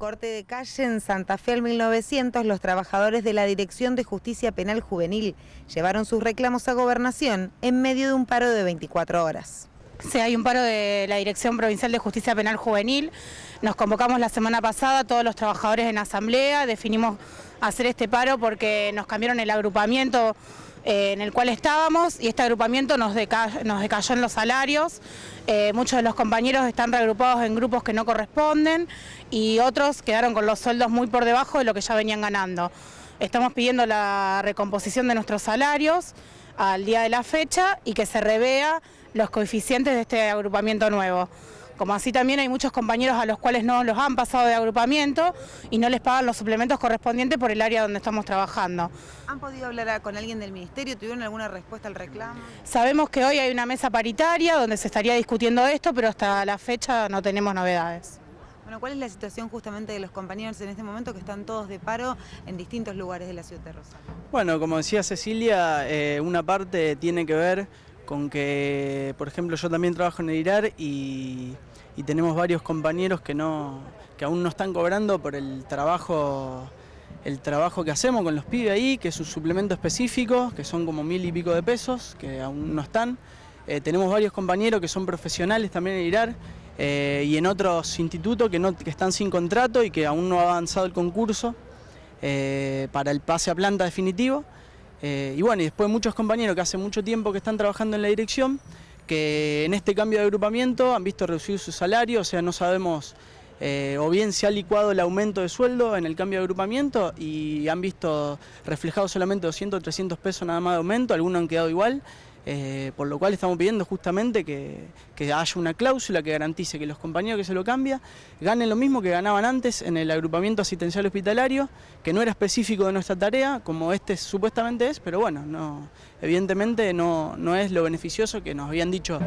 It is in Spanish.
corte de calle en Santa Fe al 1900, los trabajadores de la Dirección de Justicia Penal Juvenil llevaron sus reclamos a Gobernación en medio de un paro de 24 horas. Sí, hay un paro de la Dirección Provincial de Justicia Penal Juvenil. Nos convocamos la semana pasada todos los trabajadores en asamblea, definimos hacer este paro porque nos cambiaron el agrupamiento eh, en el cual estábamos y este agrupamiento nos, decayó en los salarios. Eh, muchos de los compañeros están reagrupados en grupos que no corresponden y otros quedaron con los sueldos muy por debajo de lo que ya venían ganando. Estamos pidiendo la recomposición de nuestros salarios al día de la fecha y que se revea los coeficientes de este agrupamiento nuevo como así también hay muchos compañeros a los cuales no los han pasado de agrupamiento y no les pagan los suplementos correspondientes por el área donde estamos trabajando. ¿Han podido hablar con alguien del Ministerio? ¿Tuvieron alguna respuesta al reclamo? Sabemos que hoy hay una mesa paritaria donde se estaría discutiendo esto, pero hasta la fecha no tenemos novedades. Bueno, ¿cuál es la situación justamente de los compañeros en este momento que están todos de paro en distintos lugares de la ciudad de Rosario? Bueno, como decía Cecilia, eh, una parte tiene que ver con que, por ejemplo, yo también trabajo en el IRAR y, tenemos varios compañeros que, aún no están cobrando por el trabajo que hacemos con los pibes ahí, que es un suplemento específico, que son como mil y pico de pesos, que aún no están. Eh, tenemos varios compañeros que son profesionales también en el IRAR eh, y en otros institutos que, están sin contrato y que aún no ha avanzado el concurso eh, para el pase a planta definitivo. Eh, y bueno, y después muchos compañeros que hace mucho tiempo que están trabajando en la dirección, que en este cambio de agrupamiento han visto reducir su salario, o sea, no sabemos eh, o bien se ha licuado el aumento de sueldo en el cambio de agrupamiento y han visto reflejado solamente 200 o 300 pesos nada más de aumento, algunos han quedado igual. Eh, por lo cual estamos pidiendo justamente que, haya una cláusula que garantice que los compañeros que se lo cambian ganen lo mismo que ganaban antes en el agrupamiento asistencial hospitalario, que no era específico de nuestra tarea, como este supuestamente es, pero bueno, evidentemente no es lo beneficioso que nos habían dicho.